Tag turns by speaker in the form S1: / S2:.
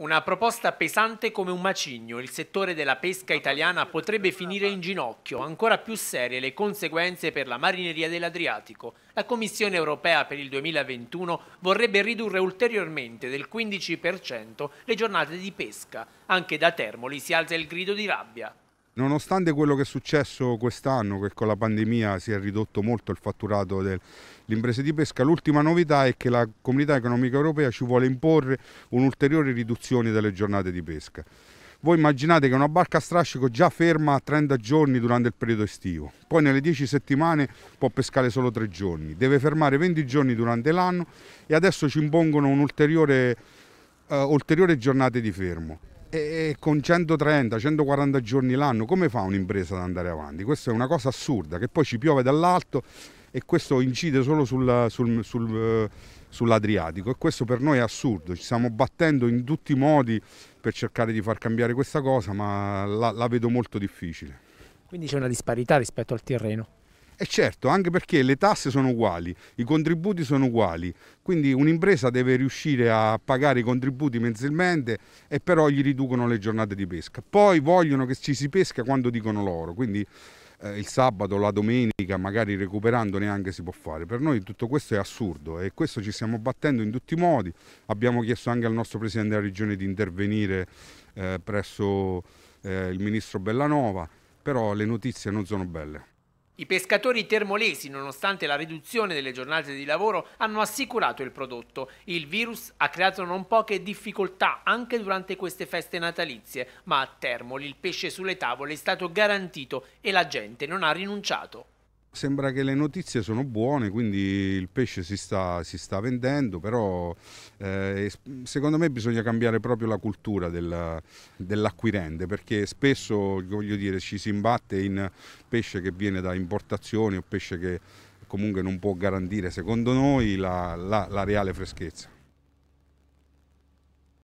S1: Una proposta pesante come un macigno, il settore della pesca italiana potrebbe finire in ginocchio, ancora più serie le conseguenze per la marineria dell'Adriatico. La Commissione europea per il 2021 vorrebbe ridurre ulteriormente del 15% le giornate di pesca. Anche da Termoli si alza il grido di rabbia.
S2: Nonostante quello che è successo quest'anno, che con la pandemia si è ridotto molto il fatturato dell'impresa di pesca, l'ultima novità è che la Comunità Economica Europea ci vuole imporre un'ulteriore riduzione delle giornate di pesca. Voi immaginate che una barca a strascico già ferma a 30 giorni durante il periodo estivo, poi nelle 10 settimane può pescare solo 3 giorni, deve fermare 20 giorni durante l'anno e adesso ci impongono un'ulteriore eh, uh, giornata di fermo e con 130, 140 giorni l'anno, come fa un'impresa ad andare avanti? Questa è una cosa assurda, che poi ci piove dall'alto e questo incide solo sul, sul, sul, eh, sull'Adriatico e questo per noi è assurdo, ci stiamo battendo in tutti i modi per cercare di far cambiare questa cosa, ma la, la vedo molto
S1: difficile. Quindi c'è una disparità rispetto al terreno?
S2: E eh, certo, anche perché le tasse sono uguali, i contributi sono uguali, quindi un'impresa deve riuscire a pagare i contributi mensilmente e però gli riducono le giornate di pesca. Poi vogliono che ci si pesca quando dicono loro, quindi eh, il sabato, la domenica, magari recuperando neanche si può fare. Per noi tutto questo è assurdo e questo ci stiamo battendo in tutti i modi. Abbiamo chiesto anche al nostro Presidente della Regione di intervenire eh, presso eh, il Ministro Bellanova, però le notizie non sono belle.
S1: I pescatori termolesi, nonostante la riduzione delle giornate di lavoro, hanno assicurato il prodotto. Il virus ha creato non poche difficoltà anche durante queste feste natalizie, ma a Termoli il pesce sulle tavole è stato garantito e la gente non ha rinunciato.
S2: Sembra che le notizie sono buone, quindi il pesce si sta, si sta vendendo, però eh, secondo me bisogna cambiare proprio la cultura del, dell'acquirente, perché spesso dire, ci si imbatte in pesce che viene da importazioni o pesce che comunque non può garantire, secondo noi, la, la, la reale freschezza.